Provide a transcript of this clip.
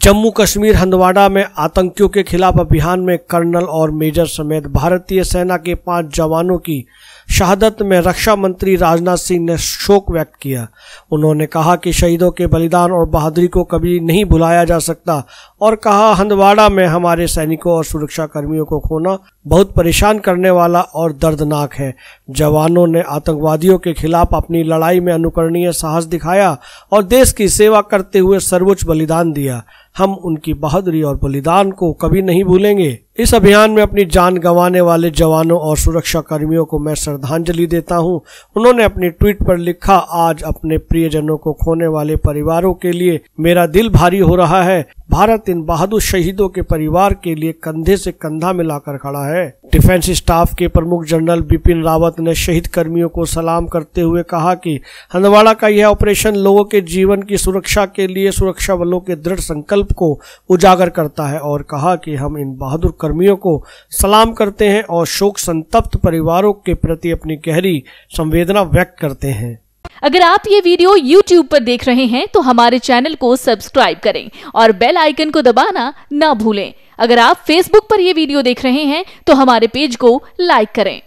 जम्मू कश्मीर हंदवाड़ा में आतंकियों के खिलाफ अभियान में कर्नल और मेजर समेत भारतीय सेना के पांच जवानों की शहादत में रक्षा मंत्री राजनाथ सिंह ने शोक व्यक्त किया उन्होंने कहा कि शहीदों के बलिदान और बहादुरी को कभी नहीं भुलाया जा सकता और कहा हंदवाड़ा में हमारे सैनिकों और सुरक्षा कर्मियों को खोना बहुत परेशान करने वाला और दर्दनाक है जवानों ने आतंकवादियों के खिलाफ अपनी लड़ाई में अनुकरणीय साहस दिखाया और देश की सेवा करते हुए सर्वोच्च बलिदान दिया हम उनकी बहादुरी और बलिदान को कभी नहीं भूलेंगे इस अभियान में अपनी जान गंवाने वाले जवानों और सुरक्षा कर्मियों को मैं श्रद्धांजलि देता हूं। उन्होंने अपने ट्वीट पर लिखा आज अपने प्रियजनों को खोने वाले परिवारों के लिए मेरा दिल भारी हो रहा है भारत इन बहादुर शहीदों के परिवार के लिए कंधे से कंधा मिलाकर खड़ा है डिफेंस स्टाफ के प्रमुख जनरल बिपिन रावत ने शहीद कर्मियों को सलाम करते हुए कहा कि हंदवाड़ा का यह ऑपरेशन लोगों के जीवन की सुरक्षा के लिए सुरक्षा बलों के दृढ़ संकल्प को उजागर करता है और कहा कि हम इन बहादुर कर्मियों को सलाम करते हैं और शोक संतप्त परिवारों के प्रति अपनी गहरी संवेदना व्यक्त करते हैं अगर आप ये वीडियो YouTube पर देख रहे हैं तो हमारे चैनल को सब्सक्राइब करें और बेल आइकन को दबाना ना भूलें अगर आप Facebook पर यह वीडियो देख रहे हैं तो हमारे पेज को लाइक करें